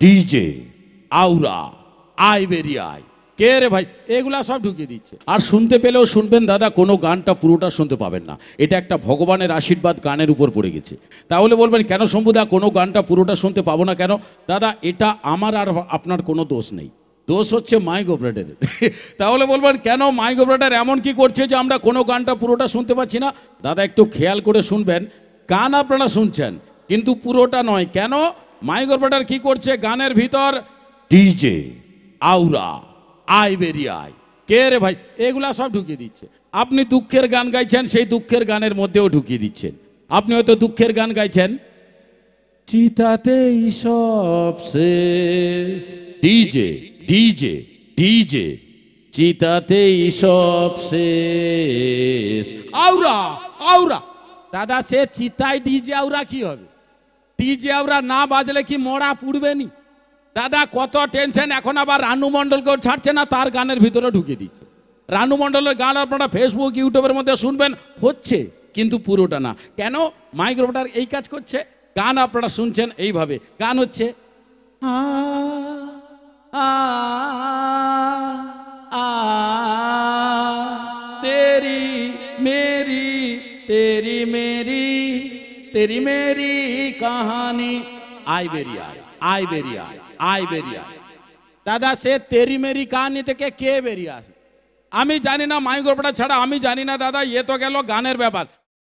DJ আউরা I কে রে ভাই এগুলা সব ঢুকিয়ে দিচ্ছে আর শুনতে পেলেও শুনবেন দাদা কোনো গানটা পুরোটা শুনতে পাবেন না এটা একটা ভগবানের আশীর্বাদ গানের উপর পড়ে গেছে তাহলে বলবেন কেন শম্ভুদা কোনো গানটা পুরোটা শুনতে পাবো না কেন দাদা এটা আমার আর আপনার কোনো দোষ নেই দোষ হচ্ছে মাইক তাহলে বলবেন কেন মাইক এমন কি করছে যে আমরা কোনো গানটা পুরোটা শুনতে পাচ্ছি না দাদা একটু খেয়াল করে শুনবেন গান আপনারা শুনছেন কিন্তু পুরোটা নয় কেন মাইক অরবিটার কি করছে গানের ভিতর ডিজে আউরা আই বেরি আই কে রে ভাই এগুলা সব ঢুকিয়ে দিচ্ছে আপনি দুঃখের গান গাইছেন সেই দুঃখের গানের মধ্যেও ঢুকিয়ে দিচ্ছেন আপনি হয়তো দুঃখের গান গাইছেন চিতাতেই সব শেষ ডিজে ডিজে ডিজে চিতাতেই সব শেষ আউরা আউরা দাদা সে চিতায় ডিজে আউরা কি হবে ডিজে ওরা না বাজলে কি মোড়া পুড়বে নি দাদা কত টেনশন এখন আবার রানু মণ্ডলকেও ছাড়ছে না তার গানের ভিতরে ঢুকে দিচ্ছে রানু মণ্ডলের গান আপনারা ফেসবুক ইউটিউবের মধ্যে শুনবেন হচ্ছে কিন্তু পুরোটা না কেন মাইক্রোফোনটার এই কাজ করছে গান আপনারা শুনছেন এইভাবে গান হচ্ছে তেরি মেরি তেরি মেরি তেরি মেরি কাহানি আয় বেরিয়ে আয় আয় বেরিয়ে আয় দাদা সে তেরি মেরি কাহানি থেকে কে বেরিয়ে আসে আমি জানি না মাইগোপটা ছাড়া আমি জানি না দাদা এ তো গেল গানের ব্যাপার